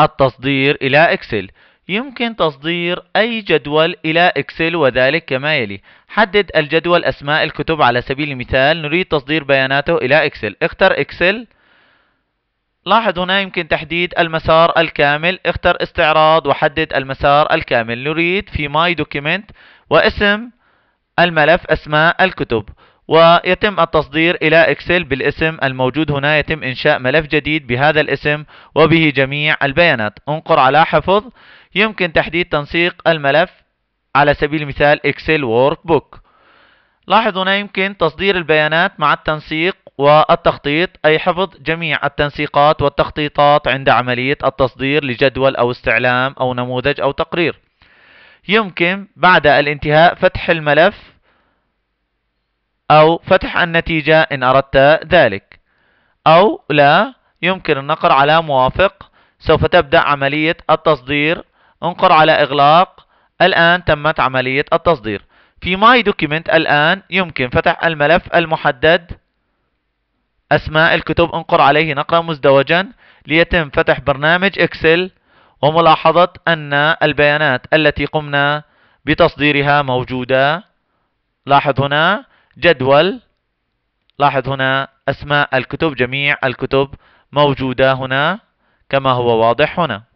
التصدير إلى إكسل يمكن تصدير أي جدول إلى إكسل وذلك كما يلي حدد الجدول أسماء الكتب على سبيل المثال نريد تصدير بياناته إلى إكسل اختر إكسل لاحظ هنا يمكن تحديد المسار الكامل اختر استعراض وحدد المسار الكامل نريد في ماي دوكيمنت واسم الملف أسماء الكتب ويتم التصدير إلى إكسل بالاسم الموجود هنا يتم إنشاء ملف جديد بهذا الاسم وبه جميع البيانات انقر على حفظ يمكن تحديد تنسيق الملف على سبيل المثال إكسل وورك بوك لاحظ هنا يمكن تصدير البيانات مع التنسيق والتخطيط أي حفظ جميع التنسيقات والتخطيطات عند عملية التصدير لجدول أو استعلام أو نموذج أو تقرير يمكن بعد الانتهاء فتح الملف أو فتح النتيجة إن أردت ذلك أو لا يمكن النقر على موافق سوف تبدأ عملية التصدير انقر على إغلاق الآن تمت عملية التصدير في ماي دوكيمنت الآن يمكن فتح الملف المحدد أسماء الكتب انقر عليه نقرا مزدوجا ليتم فتح برنامج إكسل وملاحظة أن البيانات التي قمنا بتصديرها موجودة لاحظ هنا جدول لاحظ هنا أسماء الكتب جميع الكتب موجودة هنا كما هو واضح هنا